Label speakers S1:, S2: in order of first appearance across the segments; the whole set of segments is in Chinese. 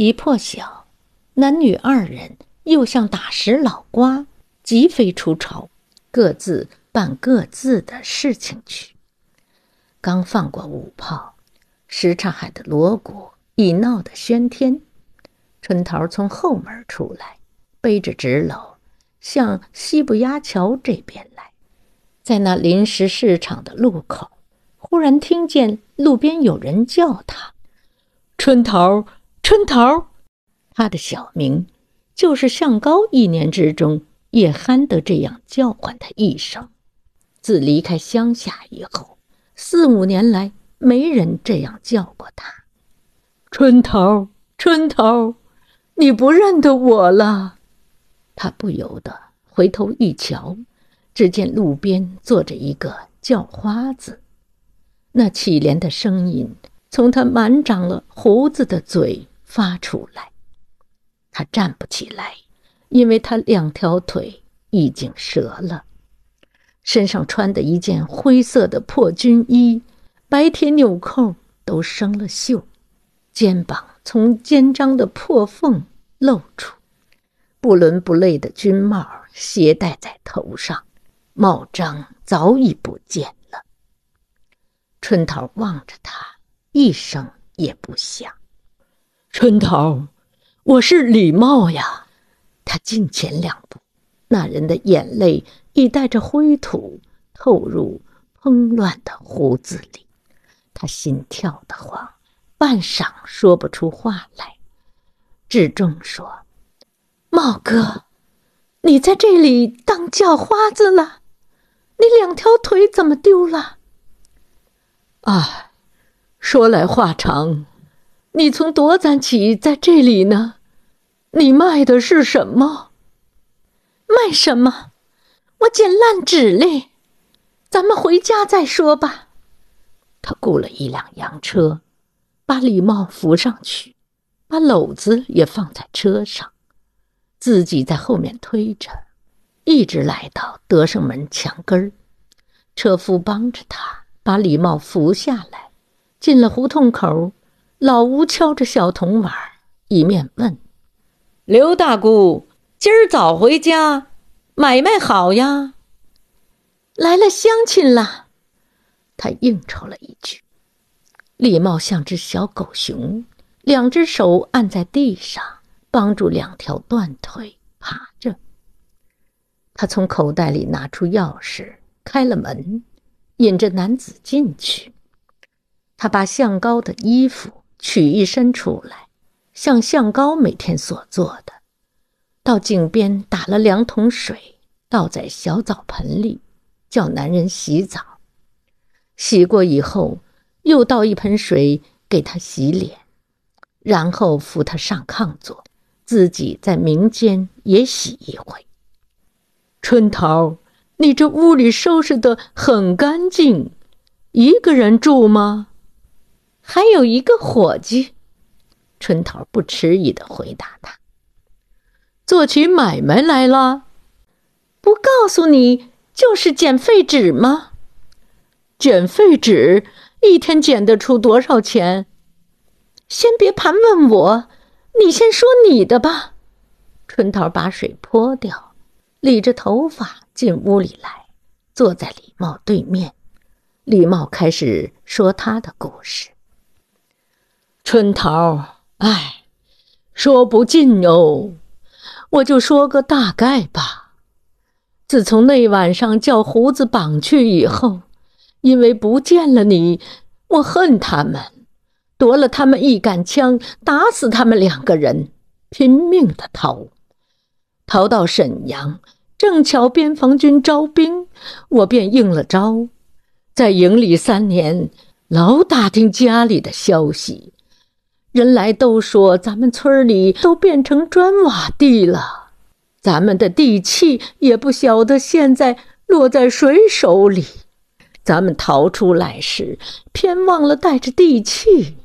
S1: 一破晓，男女二人又像打石老瓜，急飞出巢，各自办各自的事情去。刚放过五炮，什刹海的锣鼓已闹得喧天。春桃从后门出来，背着纸篓，向西部压桥这边来，在那临时市场的路口，忽然听见路边有人叫他：“春桃。”春头，他的小名就是向高。一年之中也罕得这样叫唤他一声。自离开乡下以后，四五年来没人这样叫过他。春头，春头，你不认得我了？他不由得回头一瞧，只见路边坐着一个叫花子，那乞怜的声音。从他满长了胡子的嘴发出来，他站不起来，因为他两条腿已经折了。身上穿的一件灰色的破军衣，白天纽扣都生了锈，肩膀从肩章的破缝露出，不伦不类的军帽斜戴在头上，帽章早已不见了。春桃望着他。一声也不响。春桃，我是李茂呀。他近前两步，那人的眼泪已带着灰土透入蓬乱的胡子里。他心跳得慌，半晌说不出话来。志忠说：“茂哥，你在这里当叫花子了？你两条腿怎么丢了？”啊！说来话长，你从多攒起，在这里呢。你卖的是什么？卖什么？我捡烂纸哩。咱们回家再说吧。他雇了一辆洋车，把礼帽扶上去，把篓子也放在车上，自己在后面推着，一直来到德胜门墙根儿。车夫帮着他把礼帽扶下来。进了胡同口，老吴敲着小铜碗，一面问：“刘大姑，今儿早回家，买卖好呀？”来了乡亲了，他应酬了一句，礼貌像只小狗熊，两只手按在地上，帮助两条断腿爬着。他从口袋里拿出钥匙，开了门，引着男子进去。他把向高的衣服取一身出来，像向高每天所做的，到井边打了两桶水，倒在小澡盆里，叫男人洗澡。洗过以后，又倒一盆水给他洗脸，然后扶他上炕坐，自己在民间也洗一回。春桃，你这屋里收拾的很干净，一个人住吗？还有一个伙计，春桃不迟疑的回答他：“做起买卖来了，不告诉你就是捡废纸吗？捡废纸一天捡得出多少钱？先别盘问我，你先说你的吧。”春桃把水泼掉，理着头发进屋里来，坐在李茂对面。李茂开始说他的故事。春桃，哎，说不尽哦，我就说个大概吧。自从那晚上叫胡子绑去以后，因为不见了你，我恨他们，夺了他们一杆枪，打死他们两个人，拼命的逃，逃到沈阳，正巧边防军招兵，我便应了招，在营里三年，老打听家里的消息。人来都说，咱们村里都变成砖瓦地了，咱们的地契也不晓得现在落在谁手里。咱们逃出来时，偏忘了带着地契，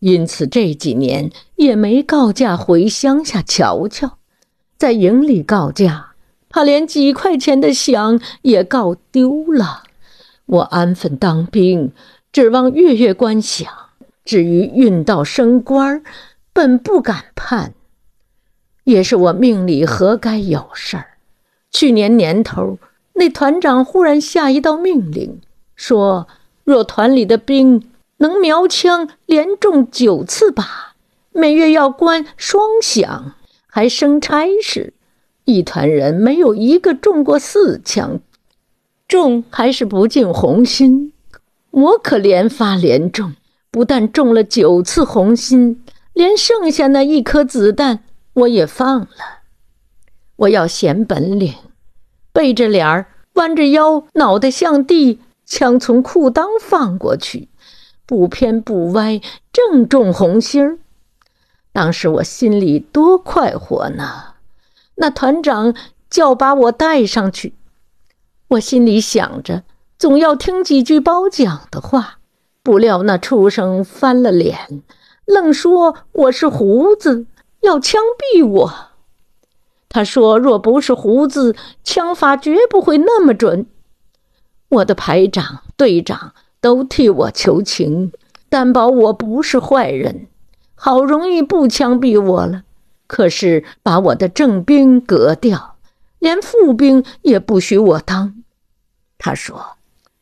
S1: 因此这几年也没告假回乡下瞧瞧。在营里告假，怕连几块钱的饷也告丢了。我安分当兵，指望月月官饷。至于运到升官本不敢盼，也是我命里何该有事儿。去年年头，那团长忽然下一道命令，说若团里的兵能瞄枪连中九次靶，每月要关双响，还升差事。一团人没有一个中过四枪，中还是不尽红心。我可连发连中。不但中了九次红心，连剩下那一颗子弹我也放了。我要显本领，背着脸儿，弯着腰，脑袋向地，枪从裤裆放过去，不偏不歪，正中红心儿。当时我心里多快活呢！那团长叫把我带上去，我心里想着，总要听几句褒奖的话。不料那畜生翻了脸，愣说我是胡子，要枪毙我。他说：“若不是胡子，枪法绝不会那么准。”我的排长、队长都替我求情，担保我不是坏人，好容易不枪毙我了。可是把我的正兵革掉，连副兵也不许我当。他说。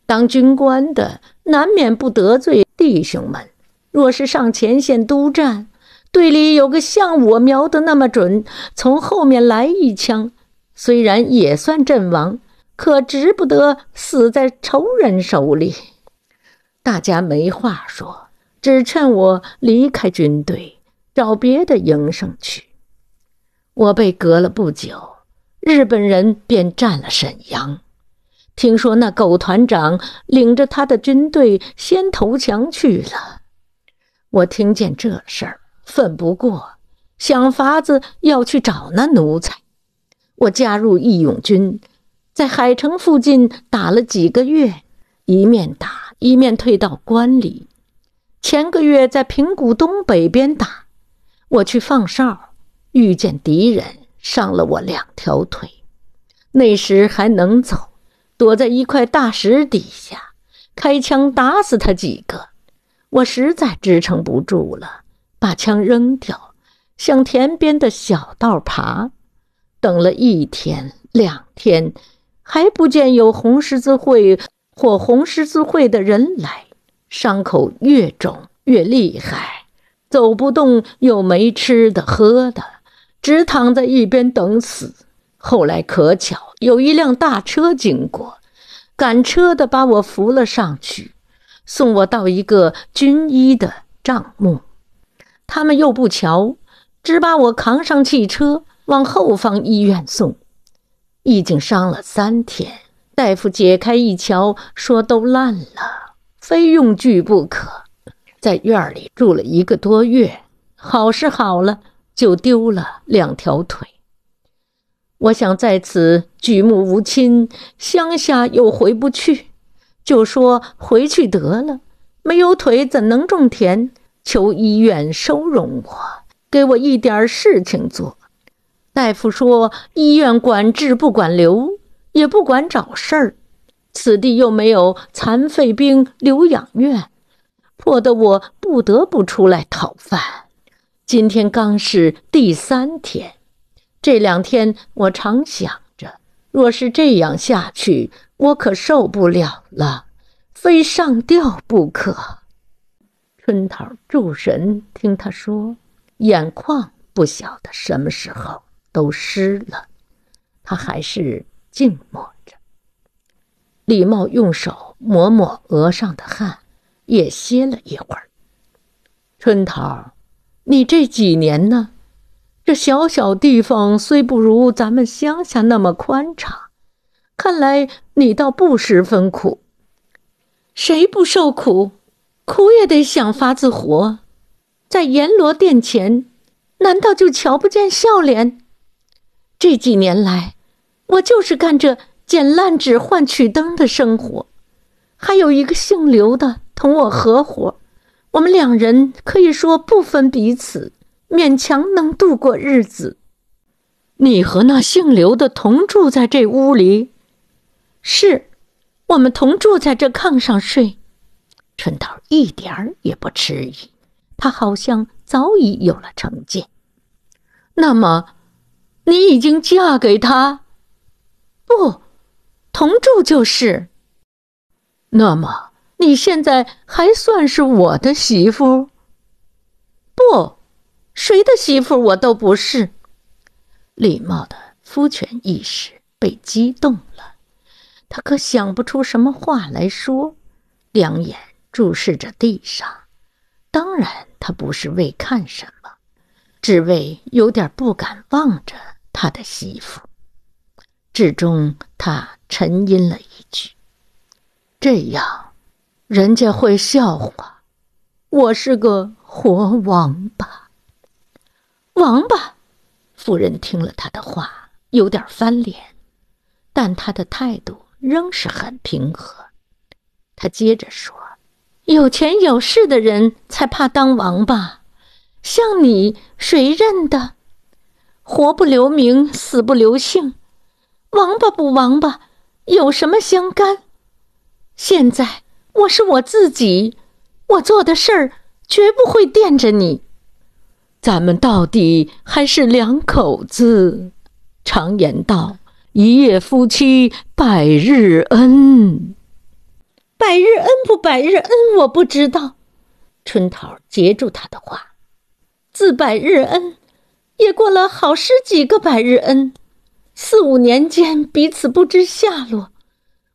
S1: 当军官的难免不得罪弟兄们，若是上前线督战，队里有个像我瞄的那么准，从后面来一枪，虽然也算阵亡，可值不得死在仇人手里。大家没话说，只劝我离开军队，找别的营生去。我被隔了不久，日本人便占了沈阳。听说那狗团长领着他的军队先投降去了。我听见这事儿，愤不过，想法子要去找那奴才。我加入义勇军，在海城附近打了几个月，一面打一面退到关里。前个月在平谷东北边打，我去放哨，遇见敌人，伤了我两条腿。那时还能走。躲在一块大石底下，开枪打死他几个。我实在支撑不住了，把枪扔掉，向田边的小道爬。等了一天两天，还不见有红十字会或红十字会的人来。伤口越肿越厉害，走不动，又没吃的喝的，只躺在一边等死。后来可巧有一辆大车经过，赶车的把我扶了上去，送我到一个军医的帐目。他们又不瞧，只把我扛上汽车往后方医院送。已经伤了三天，大夫解开一瞧，说都烂了，非用锯不可。在院里住了一个多月，好是好了，就丢了两条腿。我想在此举目无亲，乡下又回不去，就说回去得了。没有腿怎能种田？求医院收容我，给我一点事情做。大夫说医院管治不管留，也不管找事儿。此地又没有残废兵留养院，迫得我不得不出来讨饭。今天刚是第三天。这两天我常想着，若是这样下去，我可受不了了，非上吊不可。春桃注神听他说，眼眶不晓得什么时候都湿了，他还是静默着。李茂用手抹抹额上的汗，也歇了一会儿。春桃，你这几年呢？这小小地方虽不如咱们乡下那么宽敞，看来你倒不十分苦。谁不受苦？苦也得想法子活。在阎罗殿前，难道就瞧不见笑脸？这几年来，我就是干这捡烂纸换曲灯的生活。还有一个姓刘的同我合伙，我们两人可以说不分彼此。勉强能度过日子，你和那姓刘的同住在这屋里，是，我们同住在这炕上睡。春桃一点儿也不迟疑，她好像早已有了成见。那么，你已经嫁给他？不，同住就是。那么，你现在还算是我的媳妇？谁的媳妇我都不是。礼貌的夫权意识被激动了，他可想不出什么话来说，两眼注视着地上。当然，他不是为看什么，只为有点不敢望着他的媳妇。至终，他沉吟了一句：“这样，人家会笑话我是个活王八。”王八，夫人听了他的话，有点翻脸，但他的态度仍是很平和。他接着说：“有钱有势的人才怕当王八，像你谁认得？活不留名，死不留姓，王八不王八，有什么相干？现在我是我自己，我做的事儿绝不会惦着你。”咱们到底还是两口子。常言道：“一夜夫妻百日恩。”百日恩不百日恩，我不知道。春桃截住他的话：“自百日恩，也过了好十几个百日恩，四五年间彼此不知下落。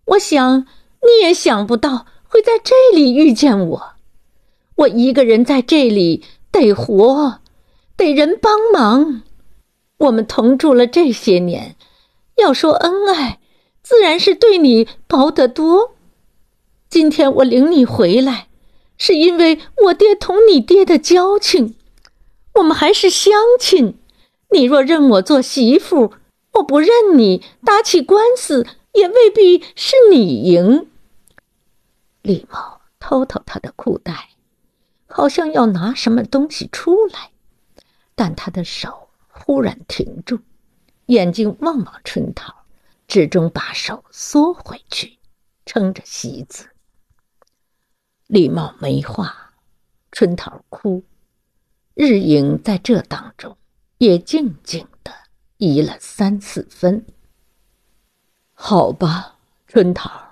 S1: 我想你也想不到会在这里遇见我。我一个人在这里得活。”得人帮忙，我们同住了这些年，要说恩爱，自然是对你薄得多。今天我领你回来，是因为我爹同你爹的交情，我们还是乡亲。你若认我做媳妇，我不认你，打起官司也未必是你赢。李茂偷偷他的裤袋，好像要拿什么东西出来。但他的手忽然停住，眼睛望望春桃，始终把手缩回去，撑着席子。礼貌没话，春桃哭，日影在这当中也静静的移了三四分。好吧，春桃，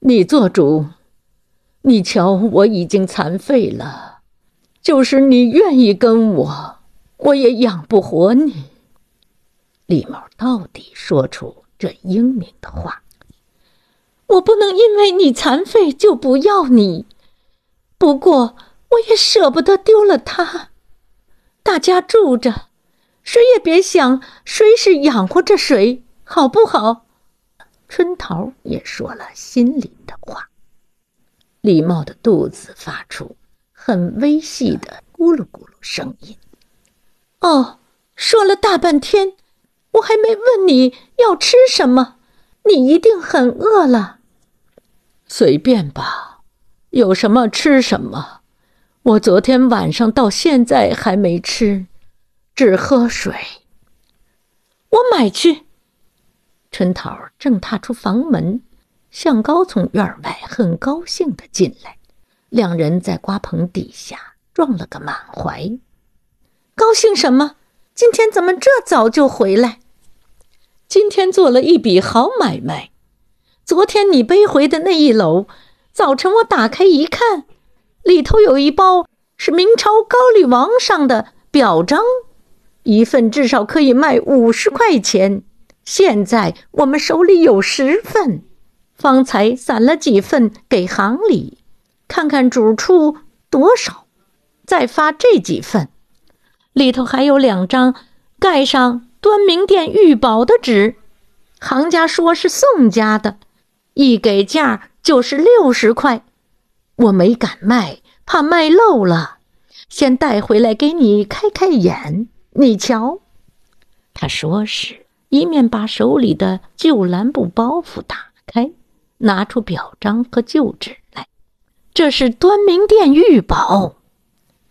S1: 你做主，你瞧我已经残废了，就是你愿意跟我。我也养不活你，李茂到底说出这英明的话。我不能因为你残废就不要你，不过我也舍不得丢了他。大家住着，谁也别想谁是养活着谁，好不好？春桃也说了心里的话。李茂的肚子发出很微细的咕噜咕噜声音。哦，说了大半天，我还没问你要吃什么，你一定很饿了。随便吧，有什么吃什么。我昨天晚上到现在还没吃，只喝水。我买去。春桃正踏出房门，向高从院外很高兴的进来，两人在瓜棚底下撞了个满怀。高兴什么？今天怎么这早就回来？今天做了一笔好买卖。昨天你背回的那一篓，早晨我打开一看，里头有一包是明朝高丽王上的表彰，一份至少可以卖五十块钱。现在我们手里有十份，方才散了几份给行里，看看主出多少，再发这几份。里头还有两张盖上端明殿御宝的纸，行家说是宋家的，一给价就是六十块，我没敢卖，怕卖漏了，先带回来给你开开眼。你瞧，他说是一面把手里的旧蓝布包袱打开，拿出表彰和旧纸来，这是端明殿御宝。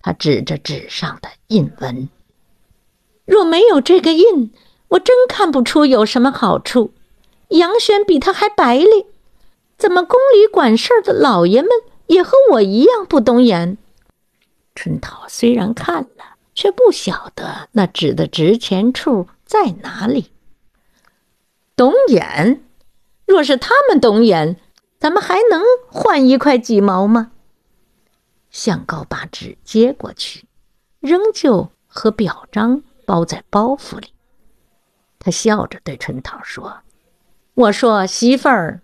S1: 他指着纸上的。印文，若没有这个印，我真看不出有什么好处。杨轩比他还白哩，怎么宫里管事儿的老爷们也和我一样不懂眼？春桃虽然看了，却不晓得那纸的值钱处在哪里。懂眼，若是他们懂眼，咱们还能换一块几毛吗？相告把纸接过去。仍旧和表彰包在包袱里，他笑着对春桃说：“我说媳妇儿。”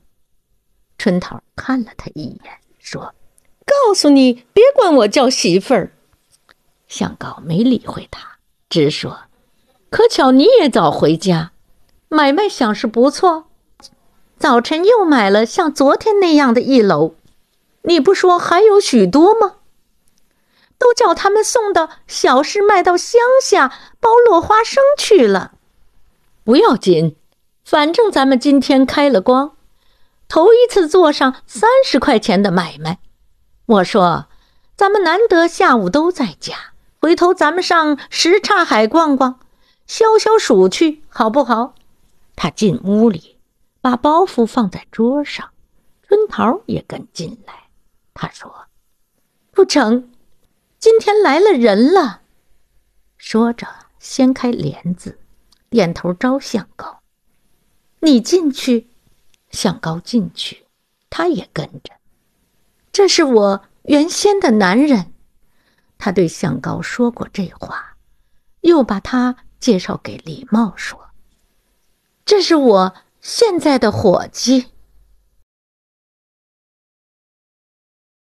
S1: 春桃看了他一眼，说：“告诉你，别管我叫媳妇儿。”向高没理会他，直说：“可巧你也早回家，买卖想是不错。早晨又买了像昨天那样的一楼，你不说还有许多吗？”都叫他们送到小市卖到乡下包落花生去了，不要紧，反正咱们今天开了光，头一次做上三十块钱的买卖。我说，咱们难得下午都在家，回头咱们上什刹海逛逛，消消暑去好不好？他进屋里，把包袱放在桌上，春桃也跟进来，他说：“不成。”今天来了人了，说着掀开帘子，点头招相高，你进去，相高进去，他也跟着。这是我原先的男人，他对相高说过这话，又把他介绍给李茂说：“这是我现在的伙计。”